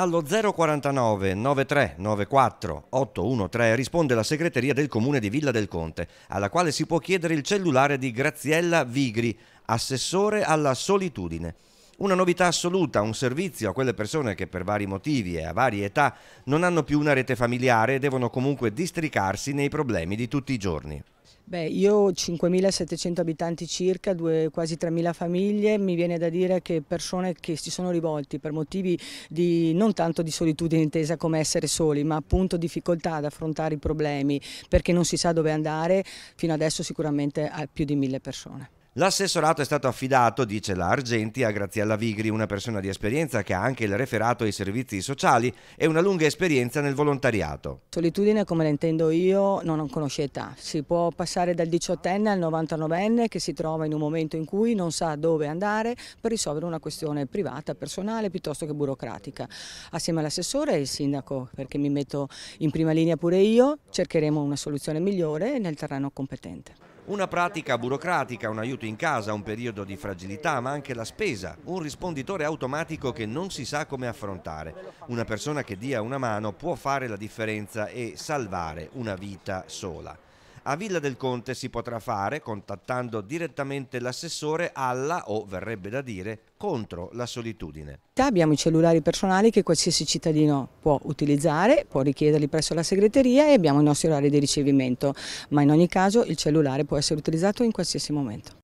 Allo 049 93 94 813 risponde la segreteria del comune di Villa del Conte, alla quale si può chiedere il cellulare di Graziella Vigri, assessore alla solitudine. Una novità assoluta, un servizio a quelle persone che per vari motivi e a varie età non hanno più una rete familiare e devono comunque districarsi nei problemi di tutti i giorni. Beh, io ho 5.700 abitanti circa, due, quasi 3.000 famiglie, mi viene da dire che persone che si sono rivolti per motivi di, non tanto di solitudine intesa come essere soli, ma appunto difficoltà ad affrontare i problemi perché non si sa dove andare, fino adesso sicuramente a più di 1.000 persone. L'assessorato è stato affidato, dice la Argenti, a Graziella Vigri, una persona di esperienza che ha anche il referato ai servizi sociali e una lunga esperienza nel volontariato. Solitudine, come la intendo io, non conosce età. Si può passare dal diciottenne al 99enne che si trova in un momento in cui non sa dove andare per risolvere una questione privata, personale, piuttosto che burocratica. Assieme all'assessore e al sindaco, perché mi metto in prima linea pure io, cercheremo una soluzione migliore nel terreno competente. Una pratica burocratica, un aiuto in casa, un periodo di fragilità, ma anche la spesa, un risponditore automatico che non si sa come affrontare. Una persona che dia una mano può fare la differenza e salvare una vita sola. A Villa del Conte si potrà fare contattando direttamente l'assessore alla o verrebbe da dire contro la solitudine. Abbiamo i cellulari personali che qualsiasi cittadino può utilizzare, può richiederli presso la segreteria e abbiamo i nostri orari di ricevimento, ma in ogni caso il cellulare può essere utilizzato in qualsiasi momento.